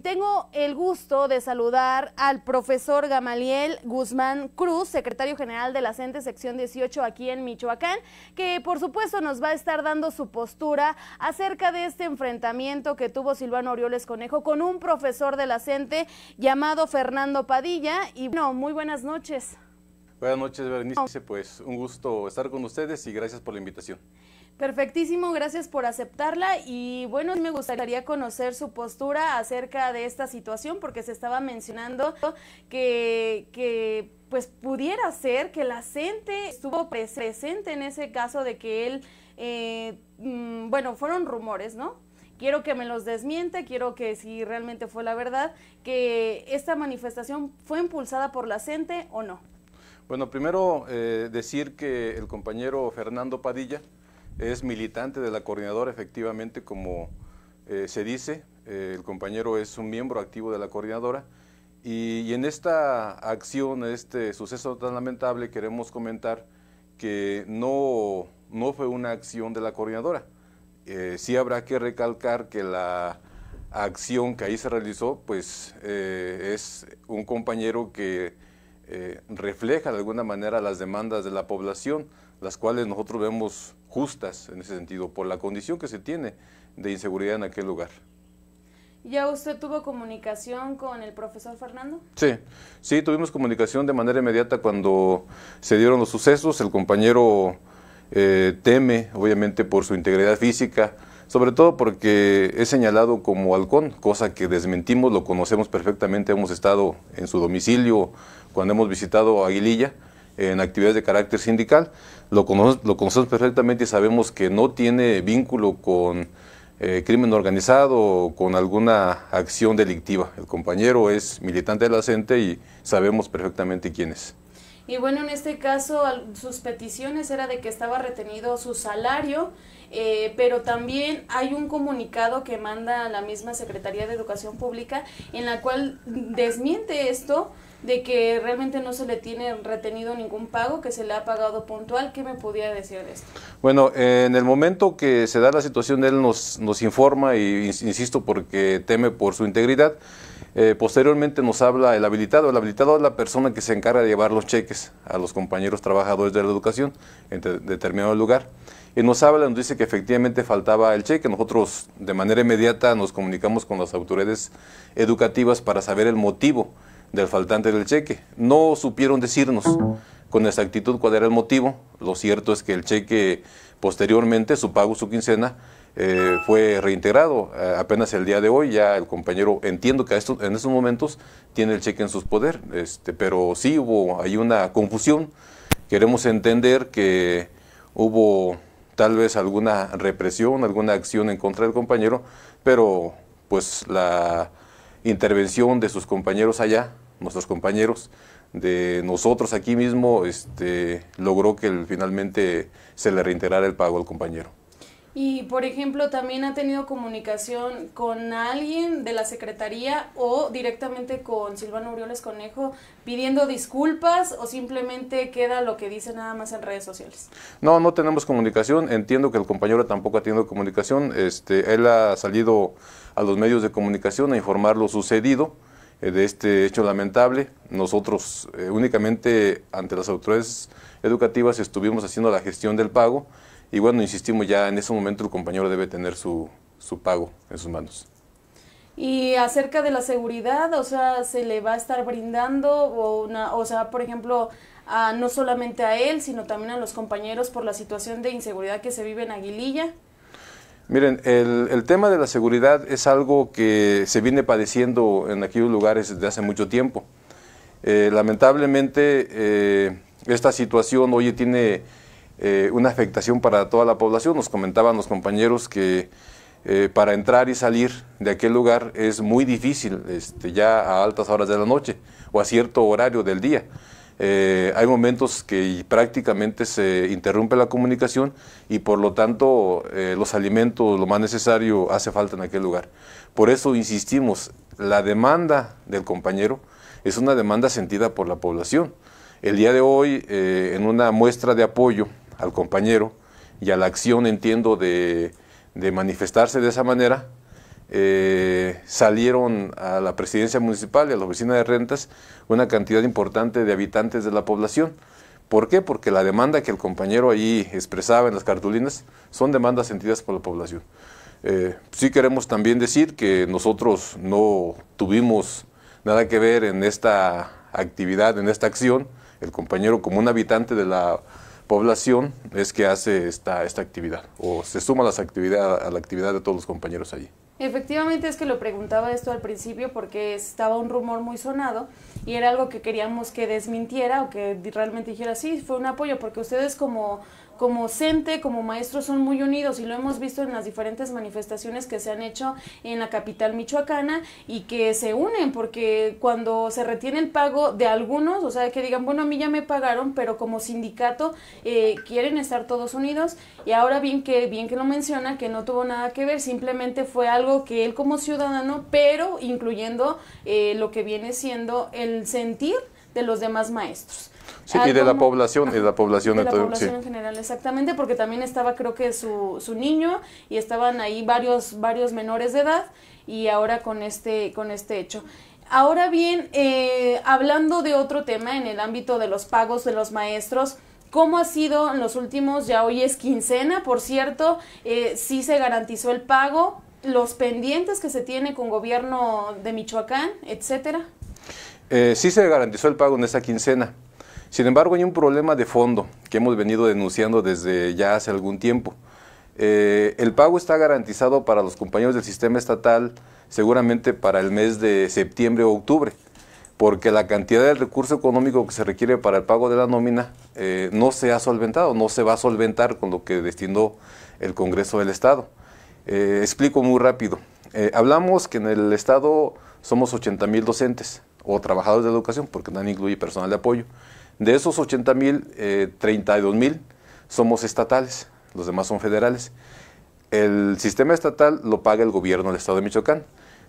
tengo el gusto de saludar al profesor Gamaliel Guzmán Cruz, secretario general de la CENTE sección 18 aquí en Michoacán, que por supuesto nos va a estar dando su postura acerca de este enfrentamiento que tuvo Silvano Orioles Conejo con un profesor de la CENTE llamado Fernando Padilla. Y bueno, muy buenas noches. Buenas noches, Berenice. Pues un gusto estar con ustedes y gracias por la invitación. Perfectísimo, gracias por aceptarla y bueno, me gustaría conocer su postura acerca de esta situación porque se estaba mencionando que, pues pudiera ser que la gente estuvo presente en ese caso de que él, eh, mm, bueno, fueron rumores, ¿no? quiero que me los desmiente, quiero que si realmente fue la verdad, que esta manifestación fue impulsada por la gente o no. Bueno, primero eh, decir que el compañero Fernando Padilla es militante de la coordinadora, efectivamente, como eh, se dice, eh, el compañero es un miembro activo de la coordinadora. Y, en esta acción, en este suceso tan lamentable, queremos comentar que no, no fue una acción de la coordinadora. sí habrá que recalcar que la acción que ahí se realizó, pues es un compañero que eh, refleja de alguna manera las demandas de la población, las cuales nosotros vemos justas en ese sentido, por la condición que se tiene de inseguridad en aquel lugar. ¿Ya usted tuvo comunicación con el profesor Fernando? Sí, sí, tuvimos comunicación de manera inmediata cuando se dieron los sucesos. El compañero eh, teme, obviamente, por su integridad física, sobre todo porque es señalado como halcón, cosa que desmentimos, lo conocemos perfectamente, hemos estado en su domicilio, cuando hemos visitado Aguililla en actividades de carácter sindical. Lo, conocemos perfectamente y sabemos que no tiene vínculo con eh, crimen organizado o con alguna acción delictiva. El compañero es militante de la CENTE y sabemos perfectamente quién es. Y bueno, en este caso sus peticiones era de que estaba retenido su salario, eh, pero también hay un comunicado que manda la misma Secretaría de Educación Pública en la cual desmiente esto de que realmente no se le tiene retenido ningún pago, que se le ha pagado puntual. ¿Qué me podía decir de esto? Bueno, en el momento que se da la situación, él nos, informa, y insisto, porque teme por su integridad. Eh, posteriormente nos habla el habilitado. El habilitado es la persona que se encarga de llevar los cheques a los compañeros trabajadores de la educación en determinado lugar. Y nos habla, nos dice que efectivamente faltaba el cheque. Nosotros de manera inmediata nos comunicamos con las autoridades educativas para saber el motivo del faltante del cheque. No supieron decirnos con exactitud cuál era el motivo. Lo cierto es que el cheque posteriormente, su pago, su quincena, eh, fue reintegrado eh, apenas el día de hoy. Ya el compañero, entiendo que esto, en estos momentos tiene el cheque en sus poder, este, pero sí hubo hay una confusión. Queremos entender que hubo tal vez alguna represión, alguna acción en contra del compañero, pero pues la intervención de sus compañeros allá nuestros compañeros, de nosotros aquí mismo, este, logró que finalmente se le reiterara el pago al compañero. Y, por ejemplo, ¿también ha tenido comunicación con alguien de la Secretaría o directamente con Silvano Urioles Conejo pidiendo disculpas o simplemente queda lo que dice nada más en redes sociales? No, no tenemos comunicación. Entiendo que el compañero tampoco ha tenido comunicación. Este, él ha salido a los medios de comunicación a informar lo sucedido eh, de este hecho lamentable. Nosotros eh, únicamente ante las autoridades educativas estuvimos haciendo la gestión del pago y bueno, insistimos ya en ese momento el compañero debe tener su, pago en sus manos. Y acerca de la seguridad, o sea, se le va a estar brindando, o, una, o sea, por ejemplo, a, no solamente a él, sino también a los compañeros por la situación de inseguridad que se vive en Aguililla. Miren, el, tema de la seguridad es algo que se viene padeciendo en aquellos lugares desde hace mucho tiempo. Eh, lamentablemente, eh, esta situación hoy tiene eh, una afectación para toda la población. Nos comentaban los compañeros que para entrar y salir de aquel lugar es muy difícil, este, ya a altas horas de la noche o a cierto horario del día. Eh, hay momentos que prácticamente se interrumpe la comunicación y por lo tanto eh, los alimentos, lo más necesario, hace falta en aquel lugar. Por eso insistimos, la demanda del compañero es una demanda sentida por la población. El día de hoy, eh, en una muestra de apoyo al compañero y a la acción, entiendo, de manifestarse de esa manera, eh, salieron a la presidencia municipal y a la oficina de rentas una cantidad importante de habitantes de la población. ¿Por qué? Porque la demanda que el compañero allí expresaba en las cartulinas son demandas sentidas por la población. Eh, sí queremos también decir que nosotros no tuvimos nada que ver en esta actividad, en esta acción. El compañero como un habitante de la población es que hace esta, esta actividad o se suma las actividades a la actividad de todos los compañeros allí. Efectivamente es que lo preguntaba esto al principio porque estaba un rumor muy sonado y era algo que queríamos que desmintiera o que realmente dijera, sí, fue un apoyo, porque ustedes como como CENTE, como maestros son muy unidos y lo hemos visto en las diferentes manifestaciones que se han hecho en la capital michoacana y que se unen porque cuando se retiene el pago de algunos, o sea, que digan, bueno, a mí ya me pagaron, pero como sindicato eh, quieren estar todos unidos y ahora bien que, bien que lo menciona, que no tuvo nada que ver, simplemente fue algo que él como ciudadano, pero incluyendo eh, lo que viene siendo el sentir de los demás maestros. Sí, y de la población, de la población, de la población en general, exactamente, porque también estaba creo que su, su niño y estaban ahí varios, varios menores de edad y ahora con este, con este hecho. Ahora bien, eh, hablando de otro tema en el ámbito de los pagos de los maestros, ¿Cómo ha sido en los últimos? Ya hoy es quincena, por cierto, eh, si se garantizó el pago, los pendientes que se tiene con gobierno de Michoacán, etcétera eh, sí se garantizó el pago en esa quincena. Sin embargo, hay un problema de fondo que hemos venido denunciando desde ya hace algún tiempo. Eh, el pago está garantizado para los compañeros del sistema estatal seguramente para el mes de septiembre o octubre, porque la cantidad del recurso económico que se requiere para el pago de la nómina eh, no se ha solventado, no se va a solventar con lo que destinó el Congreso del Estado. Eh, explico muy rápido. hablamos que en el Estado somos 80 mil docentes o trabajadores de educación, porque también incluye personal de apoyo. De esos 80 mil, 32 eh, mil somos estatales, los demás son federales. El sistema estatal lo paga el gobierno del Estado de Michoacán.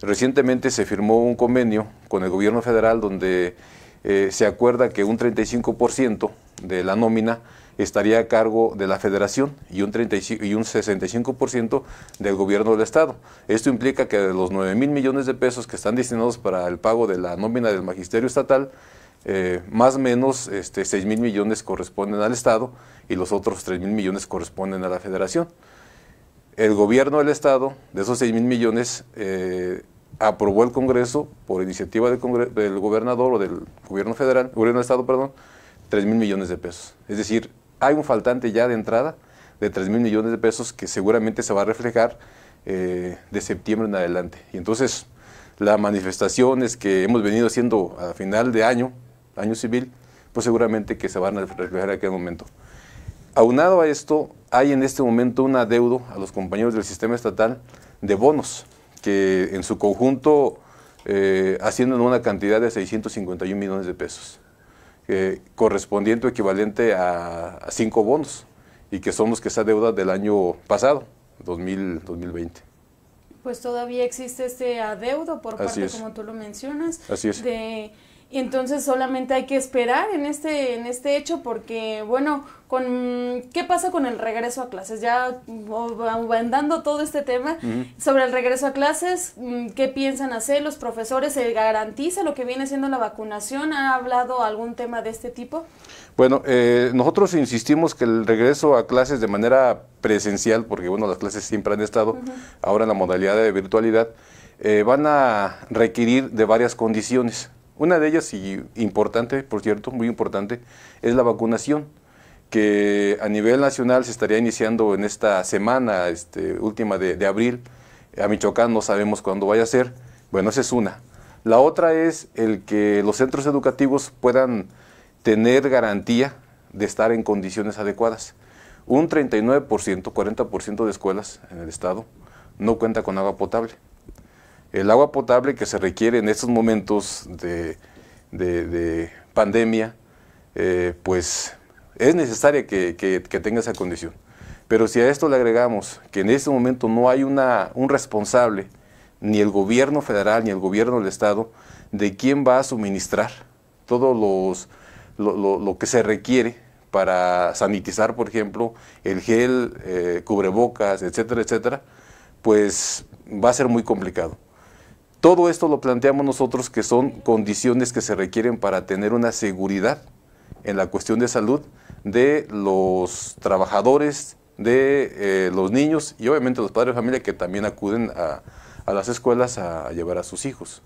Recientemente se firmó un convenio con el gobierno federal donde eh, se acuerda que un 35% de la nómina estaría a cargo de la federación y un, y un 65% del gobierno del Estado. Esto implica que de los 9 mil millones de pesos que están destinados para el pago de la nómina del magisterio estatal, eh, más o menos 6 este, mil millones corresponden al Estado y los otros 3 mil millones corresponden a la federación. El gobierno del Estado, de esos 6 mil millones, eh, aprobó el Congreso por iniciativa del, gobernador o del gobierno federal, gobierno del Estado, perdón, 3 mil millones de pesos. Es decir, hay un faltante ya de entrada de 3 mil millones de pesos que seguramente se va a reflejar eh, de septiembre en adelante. Y entonces las manifestaciones que hemos venido haciendo a final de año, año civil, pues seguramente que se van a reflejar en aquel momento. Aunado a esto, hay en este momento un adeudo a los compañeros del sistema estatal de bonos, que en su conjunto haciendo eh, una cantidad de 651 millones de pesos correspondiente o equivalente a, cinco bonos y que somos que esa deuda del año pasado, 2020. Pues todavía existe este adeudo por parte, como tú lo mencionas, de y entonces solamente hay que esperar en este, en este hecho porque, bueno, con ¿qué pasa con el regreso a clases? Ya andando todo este tema sobre el regreso a clases, mm, ¿qué piensan hacer los profesores? ¿Se garantiza lo que viene siendo la vacunación? ¿Ha hablado algún tema de este tipo? Bueno, eh, nosotros insistimos que el regreso a clases de manera presencial, porque bueno, las clases siempre han estado, ahora en la modalidad de virtualidad, eh, van a requerir de varias condiciones. Una de ellas, y importante, por cierto, muy importante, es la vacunación, que a nivel nacional se estaría iniciando en esta semana, este, última de, de abril. A Michoacán no sabemos cuándo vaya a ser. Bueno, esa es una. La otra es el que los centros educativos puedan tener garantía de estar en condiciones adecuadas. Un 39%, 40% de escuelas en el estado no cuenta con agua potable el agua potable que se requiere en estos momentos de, pandemia, eh, pues es necesaria que, tenga esa condición. Pero si a esto le agregamos que en este momento no hay una, un responsable, ni el gobierno federal, ni el gobierno del Estado, de quién va a suministrar todo los, lo, que se requiere para sanitizar, por ejemplo, el gel, eh, cubrebocas, etcétera, etcétera, pues va a ser muy complicado. Todo esto lo planteamos nosotros que son condiciones que se requieren para tener una seguridad en la cuestión de salud de los trabajadores, de eh, los niños y obviamente los padres de familia que también acuden a, las escuelas a llevar a sus hijos.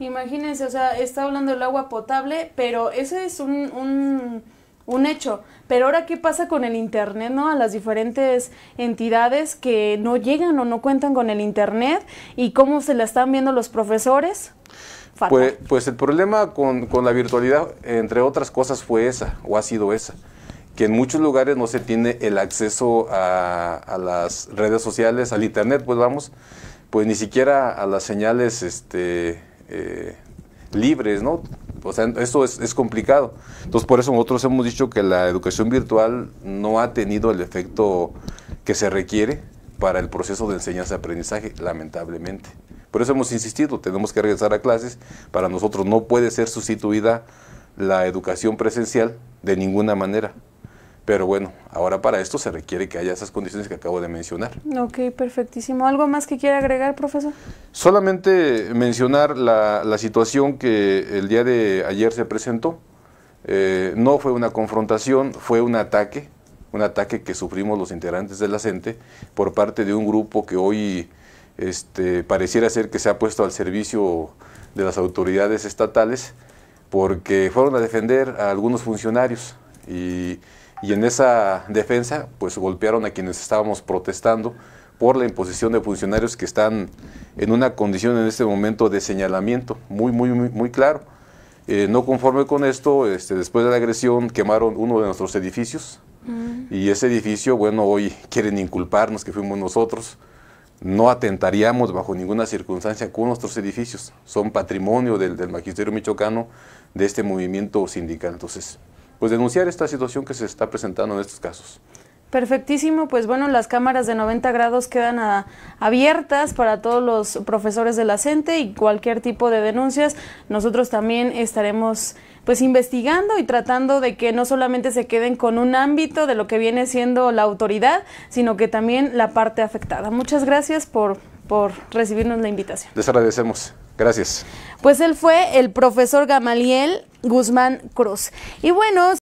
Imagínense, o sea, está hablando del agua potable, pero ese es un un hecho. Pero ahora, ¿qué pasa con el Internet, no? A las diferentes entidades que no llegan o no cuentan con el Internet y cómo se la están viendo los profesores. Pues, pues, el problema con, la virtualidad, entre otras cosas, fue esa, o ha sido esa, que en muchos lugares no se tiene el acceso a, las redes sociales, al Internet, pues vamos, pues ni siquiera a las señales este, eh, libres, ¿no? O esto es, es, complicado. Entonces, por eso nosotros hemos dicho que la educación virtual no ha tenido el efecto que se requiere para el proceso de enseñanza-aprendizaje, lamentablemente. Por eso hemos insistido, tenemos que regresar a clases. Para nosotros no puede ser sustituida la educación presencial de ninguna manera. Pero bueno, ahora para esto se requiere que haya esas condiciones que acabo de mencionar. Ok, perfectísimo. ¿Algo más que quiera agregar, profesor? Solamente mencionar la, la situación que el día de ayer se presentó. Eh, no fue una confrontación, fue un ataque, un ataque que sufrimos los integrantes de la CENTE por parte de un grupo que hoy este, pareciera ser que se ha puesto al servicio de las autoridades estatales porque fueron a defender a algunos funcionarios y y en esa defensa pues golpearon a quienes estábamos protestando por la imposición de funcionarios que están en una condición en este momento de señalamiento muy, muy, muy, muy claro. Eh, no conforme con esto, este, después de la agresión quemaron uno de nuestros edificios mm. y ese edificio, bueno, hoy quieren inculparnos que fuimos nosotros. No atentaríamos bajo ninguna circunstancia con nuestros edificios, son patrimonio del, del magisterio michoacano de este movimiento sindical. Entonces, pues denunciar esta situación que se está presentando en estos casos. Perfectísimo, pues bueno, las cámaras de 90 grados quedan ah, abiertas para todos los profesores de la CENTE y cualquier tipo de denuncias. Nosotros también estaremos pues investigando y tratando de que no solamente se queden con un ámbito de lo que viene siendo la autoridad, sino que también la parte afectada. Muchas gracias por, por recibirnos la invitación. Les agradecemos. Gracias. Pues él fue el profesor Gamaliel Guzmán Cruz. Y bueno,